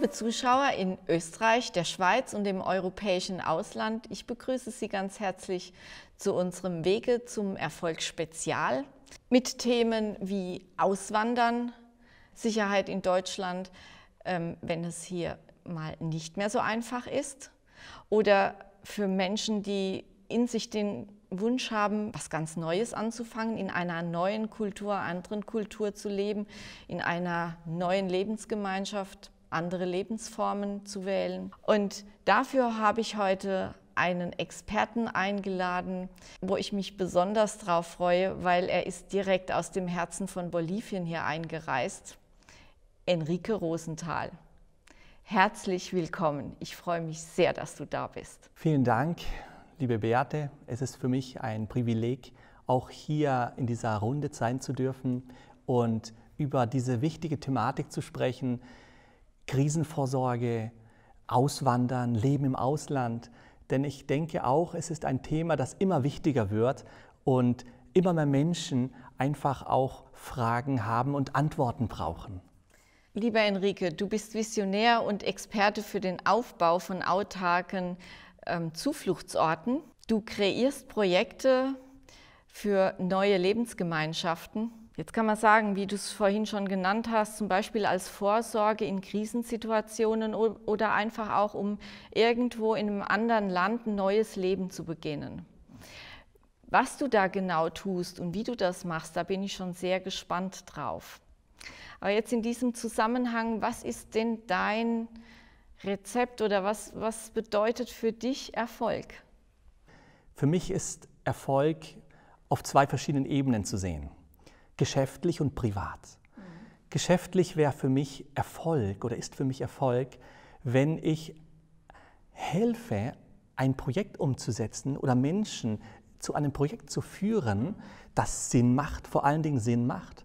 Liebe Zuschauer in Österreich, der Schweiz und dem europäischen Ausland, ich begrüße Sie ganz herzlich zu unserem Wege zum Erfolg Spezial mit Themen wie Auswandern, Sicherheit in Deutschland, ähm, wenn es hier mal nicht mehr so einfach ist, oder für Menschen, die in sich den Wunsch haben, was ganz Neues anzufangen, in einer neuen Kultur, anderen Kultur zu leben, in einer neuen Lebensgemeinschaft andere Lebensformen zu wählen. Und dafür habe ich heute einen Experten eingeladen, wo ich mich besonders drauf freue, weil er ist direkt aus dem Herzen von Bolivien hier eingereist. Enrique Rosenthal. Herzlich willkommen. Ich freue mich sehr, dass du da bist. Vielen Dank, liebe Beate. Es ist für mich ein Privileg, auch hier in dieser Runde sein zu dürfen und über diese wichtige Thematik zu sprechen, Krisenvorsorge, Auswandern, Leben im Ausland. Denn ich denke auch, es ist ein Thema, das immer wichtiger wird und immer mehr Menschen einfach auch Fragen haben und Antworten brauchen. Lieber Enrique, du bist Visionär und Experte für den Aufbau von autarken ähm, Zufluchtsorten. Du kreierst Projekte für neue Lebensgemeinschaften. Jetzt kann man sagen, wie du es vorhin schon genannt hast, zum Beispiel als Vorsorge in Krisensituationen oder einfach auch, um irgendwo in einem anderen Land ein neues Leben zu beginnen. Was du da genau tust und wie du das machst, da bin ich schon sehr gespannt drauf. Aber jetzt in diesem Zusammenhang, was ist denn dein Rezept oder was, was bedeutet für dich Erfolg? Für mich ist Erfolg auf zwei verschiedenen Ebenen zu sehen geschäftlich und privat. Mhm. Geschäftlich wäre für mich Erfolg oder ist für mich Erfolg, wenn ich helfe, ein Projekt umzusetzen oder Menschen zu einem Projekt zu führen, das Sinn macht, vor allen Dingen Sinn macht.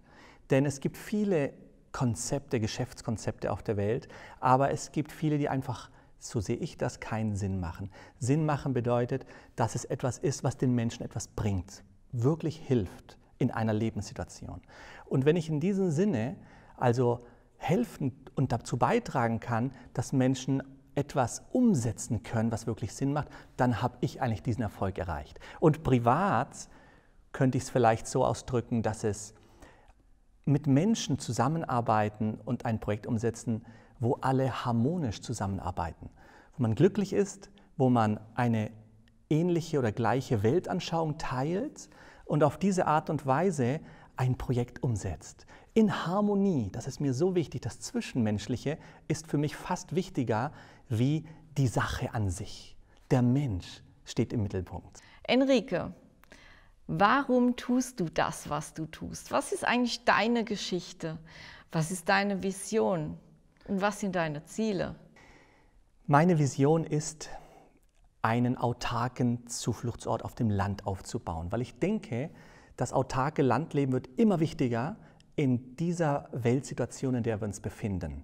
Denn es gibt viele Konzepte, Geschäftskonzepte auf der Welt, aber es gibt viele, die einfach, so sehe ich das, keinen Sinn machen. Sinn machen bedeutet, dass es etwas ist, was den Menschen etwas bringt, wirklich hilft in einer Lebenssituation. Und wenn ich in diesem Sinne also helfen und dazu beitragen kann, dass Menschen etwas umsetzen können, was wirklich Sinn macht, dann habe ich eigentlich diesen Erfolg erreicht. Und privat könnte ich es vielleicht so ausdrücken, dass es mit Menschen zusammenarbeiten und ein Projekt umsetzen, wo alle harmonisch zusammenarbeiten, wo man glücklich ist, wo man eine ähnliche oder gleiche Weltanschauung teilt, und auf diese Art und Weise ein Projekt umsetzt. In Harmonie, das ist mir so wichtig, das Zwischenmenschliche ist für mich fast wichtiger wie die Sache an sich. Der Mensch steht im Mittelpunkt. Enrique, warum tust du das, was du tust? Was ist eigentlich deine Geschichte? Was ist deine Vision? Und was sind deine Ziele? Meine Vision ist, einen autarken Zufluchtsort auf dem Land aufzubauen, weil ich denke, das autarke Landleben wird immer wichtiger in dieser Weltsituation, in der wir uns befinden.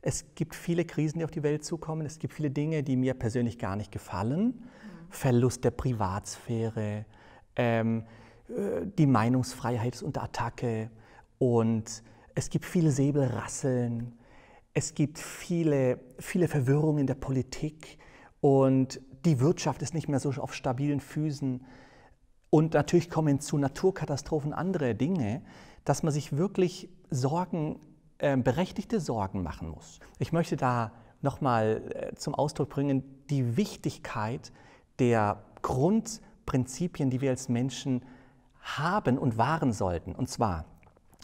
Es gibt viele Krisen, die auf die Welt zukommen. Es gibt viele Dinge, die mir persönlich gar nicht gefallen. Verlust der Privatsphäre, ähm, äh, die Meinungsfreiheit ist unter Attacke und es gibt viele Säbelrasseln. Es gibt viele, viele Verwirrungen in der Politik und die Wirtschaft ist nicht mehr so auf stabilen Füßen. Und natürlich kommen zu Naturkatastrophen andere Dinge, dass man sich wirklich Sorgen, äh, berechtigte Sorgen machen muss. Ich möchte da nochmal äh, zum Ausdruck bringen, die Wichtigkeit der Grundprinzipien, die wir als Menschen haben und wahren sollten. Und zwar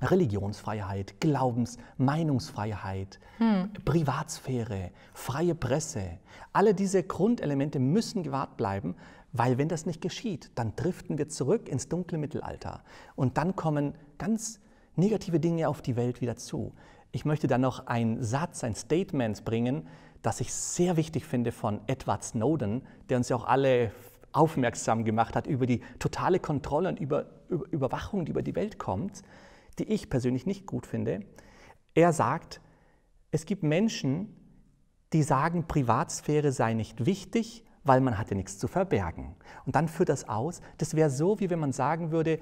Religionsfreiheit, Glaubens-, Meinungsfreiheit, hm. Privatsphäre, freie Presse. Alle diese Grundelemente müssen gewahrt bleiben, weil wenn das nicht geschieht, dann driften wir zurück ins dunkle Mittelalter und dann kommen ganz negative Dinge auf die Welt wieder zu. Ich möchte da noch einen Satz, ein Statement bringen, das ich sehr wichtig finde von Edward Snowden, der uns ja auch alle aufmerksam gemacht hat über die totale Kontrolle und über, über Überwachung, die über die Welt kommt, die ich persönlich nicht gut finde. Er sagt, es gibt Menschen, die sagen, Privatsphäre sei nicht wichtig, weil man hatte nichts zu verbergen. Und dann führt das aus, das wäre so, wie wenn man sagen würde,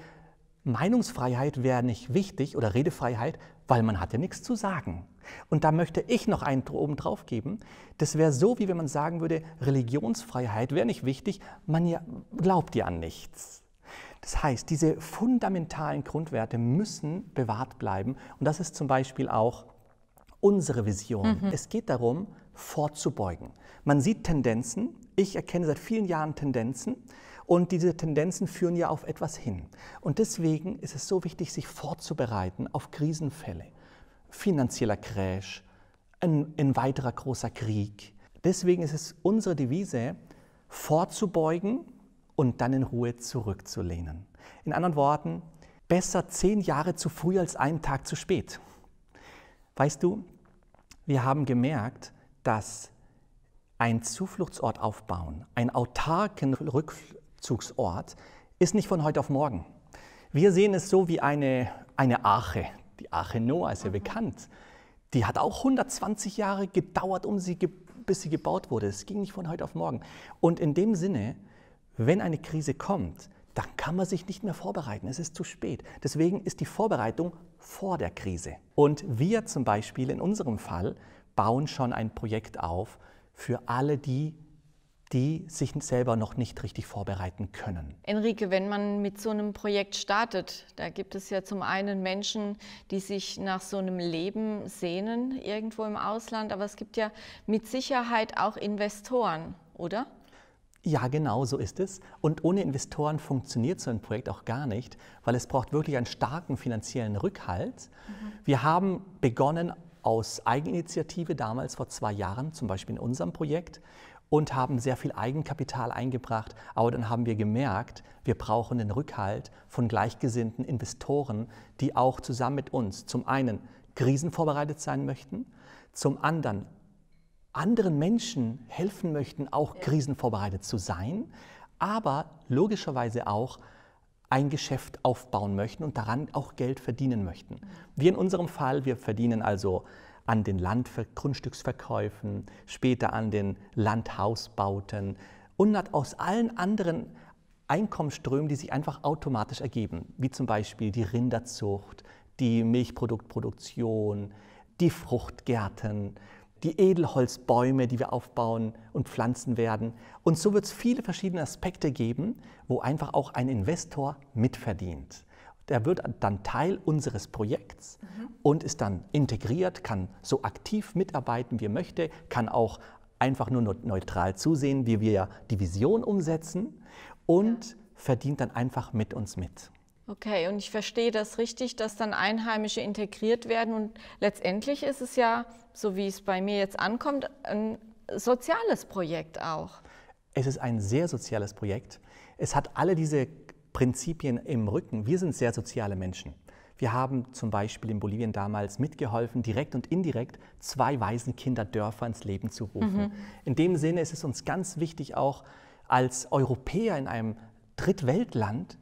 Meinungsfreiheit wäre nicht wichtig oder Redefreiheit, weil man hatte nichts zu sagen. Und da möchte ich noch einen oben drauf geben. Das wäre so, wie wenn man sagen würde, Religionsfreiheit wäre nicht wichtig, man glaubt ja an nichts. Das heißt, diese fundamentalen Grundwerte müssen bewahrt bleiben. Und das ist zum Beispiel auch unsere Vision. Mhm. Es geht darum, vorzubeugen. Man sieht Tendenzen. Ich erkenne seit vielen Jahren Tendenzen. Und diese Tendenzen führen ja auf etwas hin. Und deswegen ist es so wichtig, sich vorzubereiten auf Krisenfälle. Finanzieller Crash, ein, ein weiterer großer Krieg. Deswegen ist es unsere Devise, vorzubeugen und dann in Ruhe zurückzulehnen. In anderen Worten, besser zehn Jahre zu früh als einen Tag zu spät. Weißt du, wir haben gemerkt, dass ein Zufluchtsort aufbauen, ein autarken Rückzugsort, ist nicht von heute auf morgen. Wir sehen es so wie eine, eine Arche. Die Arche Noah ist ja mhm. bekannt. Die hat auch 120 Jahre gedauert, um sie, bis sie gebaut wurde. Es ging nicht von heute auf morgen. Und in dem Sinne, wenn eine Krise kommt, dann kann man sich nicht mehr vorbereiten. Es ist zu spät. Deswegen ist die Vorbereitung vor der Krise. Und wir zum Beispiel in unserem Fall bauen schon ein Projekt auf für alle die, die sich selber noch nicht richtig vorbereiten können. Enrique, wenn man mit so einem Projekt startet, da gibt es ja zum einen Menschen, die sich nach so einem Leben sehnen, irgendwo im Ausland, aber es gibt ja mit Sicherheit auch Investoren, oder? Ja, genau so ist es. Und ohne Investoren funktioniert so ein Projekt auch gar nicht, weil es braucht wirklich einen starken finanziellen Rückhalt. Mhm. Wir haben begonnen aus Eigeninitiative damals vor zwei Jahren, zum Beispiel in unserem Projekt, und haben sehr viel Eigenkapital eingebracht. Aber dann haben wir gemerkt, wir brauchen den Rückhalt von gleichgesinnten Investoren, die auch zusammen mit uns zum einen krisenvorbereitet sein möchten, zum anderen anderen Menschen helfen möchten, auch krisenvorbereitet zu sein, aber logischerweise auch ein Geschäft aufbauen möchten und daran auch Geld verdienen möchten. Mhm. Wie in unserem Fall, wir verdienen also an den Landgrundstücksverkäufen, später an den Landhausbauten und aus allen anderen Einkommensströmen, die sich einfach automatisch ergeben, wie zum Beispiel die Rinderzucht, die Milchproduktproduktion, die Fruchtgärten, die Edelholzbäume, die wir aufbauen und pflanzen werden. Und so wird es viele verschiedene Aspekte geben, wo einfach auch ein Investor mitverdient. Der wird dann Teil unseres Projekts mhm. und ist dann integriert, kann so aktiv mitarbeiten, wie er möchte, kann auch einfach nur neutral zusehen, wie wir die Vision umsetzen und ja. verdient dann einfach mit uns mit. Okay, und ich verstehe das richtig, dass dann Einheimische integriert werden und letztendlich ist es ja, so wie es bei mir jetzt ankommt, ein soziales Projekt auch. Es ist ein sehr soziales Projekt. Es hat alle diese Prinzipien im Rücken. Wir sind sehr soziale Menschen. Wir haben zum Beispiel in Bolivien damals mitgeholfen, direkt und indirekt zwei Waisenkinderdörfer ins Leben zu rufen. Mhm. In dem Sinne ist es uns ganz wichtig, auch als Europäer in einem Drittweltland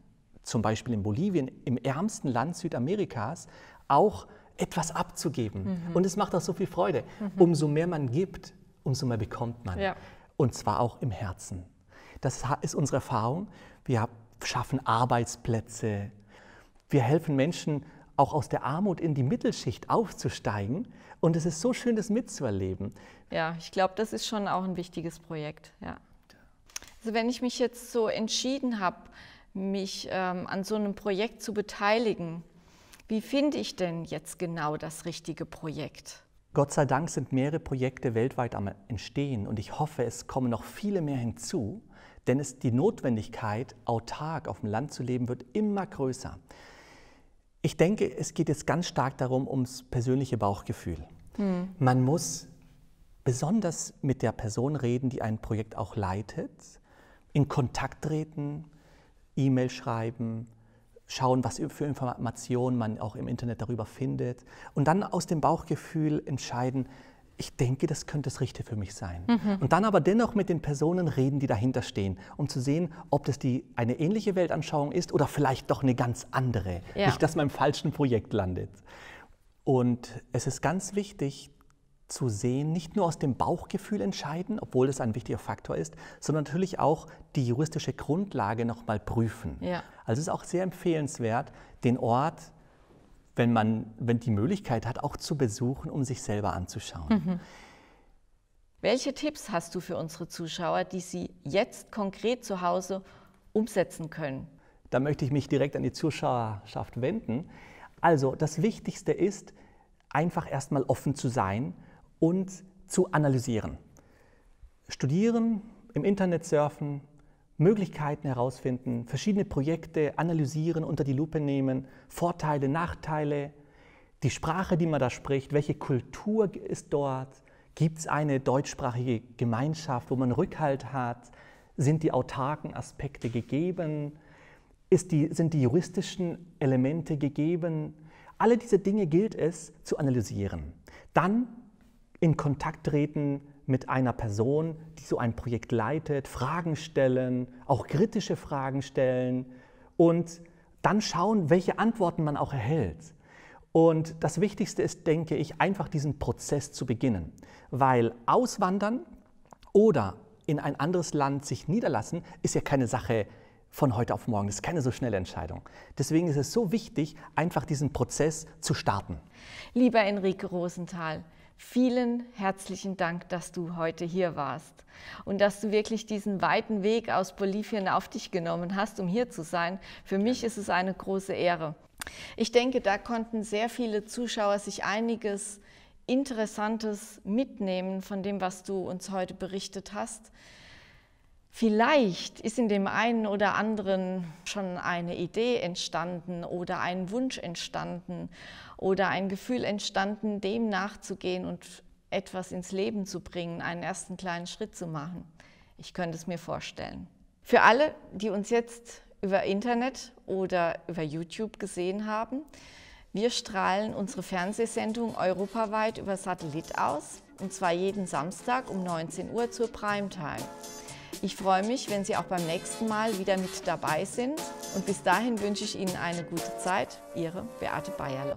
zum Beispiel in Bolivien, im ärmsten Land Südamerikas, auch etwas abzugeben. Mhm. Und es macht auch so viel Freude. Mhm. Umso mehr man gibt, umso mehr bekommt man. Ja. Und zwar auch im Herzen. Das ist unsere Erfahrung. Wir schaffen Arbeitsplätze. Wir helfen Menschen, auch aus der Armut in die Mittelschicht aufzusteigen. Und es ist so schön, das mitzuerleben. Ja, ich glaube, das ist schon auch ein wichtiges Projekt. Ja. Also wenn ich mich jetzt so entschieden habe, mich ähm, an so einem Projekt zu beteiligen. Wie finde ich denn jetzt genau das richtige Projekt? Gott sei Dank sind mehrere Projekte weltweit am Entstehen und ich hoffe, es kommen noch viele mehr hinzu, denn es, die Notwendigkeit, autark auf dem Land zu leben, wird immer größer. Ich denke, es geht jetzt ganz stark darum, ums persönliche Bauchgefühl. Hm. Man muss besonders mit der Person reden, die ein Projekt auch leitet, in Kontakt treten, E-Mail schreiben, schauen, was für Informationen man auch im Internet darüber findet und dann aus dem Bauchgefühl entscheiden, ich denke, das könnte das Richtige für mich sein. Mhm. Und dann aber dennoch mit den Personen reden, die dahinter stehen, um zu sehen, ob das die, eine ähnliche Weltanschauung ist oder vielleicht doch eine ganz andere. Ja. Nicht, dass man im falschen Projekt landet. Und es ist ganz wichtig, zu sehen, nicht nur aus dem Bauchgefühl entscheiden, obwohl das ein wichtiger Faktor ist, sondern natürlich auch die juristische Grundlage nochmal prüfen. Ja. Also es ist auch sehr empfehlenswert, den Ort, wenn man wenn die Möglichkeit hat, auch zu besuchen, um sich selber anzuschauen. Mhm. Welche Tipps hast du für unsere Zuschauer, die sie jetzt konkret zu Hause umsetzen können? Da möchte ich mich direkt an die Zuschauerschaft wenden. Also das Wichtigste ist, einfach erstmal offen zu sein und zu analysieren. Studieren, im Internet surfen, Möglichkeiten herausfinden, verschiedene Projekte analysieren, unter die Lupe nehmen, Vorteile, Nachteile, die Sprache, die man da spricht, welche Kultur ist dort, gibt es eine deutschsprachige Gemeinschaft, wo man Rückhalt hat, sind die autarken Aspekte gegeben, die, sind die juristischen Elemente gegeben. Alle diese Dinge gilt es zu analysieren. Dann in Kontakt treten mit einer Person, die so ein Projekt leitet, Fragen stellen, auch kritische Fragen stellen und dann schauen, welche Antworten man auch erhält. Und das Wichtigste ist, denke ich, einfach diesen Prozess zu beginnen, weil auswandern oder in ein anderes Land sich niederlassen, ist ja keine Sache von heute auf morgen. Das ist keine so schnelle Entscheidung. Deswegen ist es so wichtig, einfach diesen Prozess zu starten. Lieber Enrique Rosenthal, Vielen herzlichen Dank, dass du heute hier warst und dass du wirklich diesen weiten Weg aus Bolivien auf dich genommen hast, um hier zu sein. Für mich ist es eine große Ehre. Ich denke, da konnten sehr viele Zuschauer sich einiges Interessantes mitnehmen von dem, was du uns heute berichtet hast. Vielleicht ist in dem einen oder anderen schon eine Idee entstanden oder ein Wunsch entstanden oder ein Gefühl entstanden, dem nachzugehen und etwas ins Leben zu bringen, einen ersten kleinen Schritt zu machen. Ich könnte es mir vorstellen. Für alle, die uns jetzt über Internet oder über YouTube gesehen haben, wir strahlen unsere Fernsehsendung europaweit über Satellit aus, und zwar jeden Samstag um 19 Uhr zur Primetime. Ich freue mich, wenn Sie auch beim nächsten Mal wieder mit dabei sind. Und bis dahin wünsche ich Ihnen eine gute Zeit. Ihre Beate Bayerle.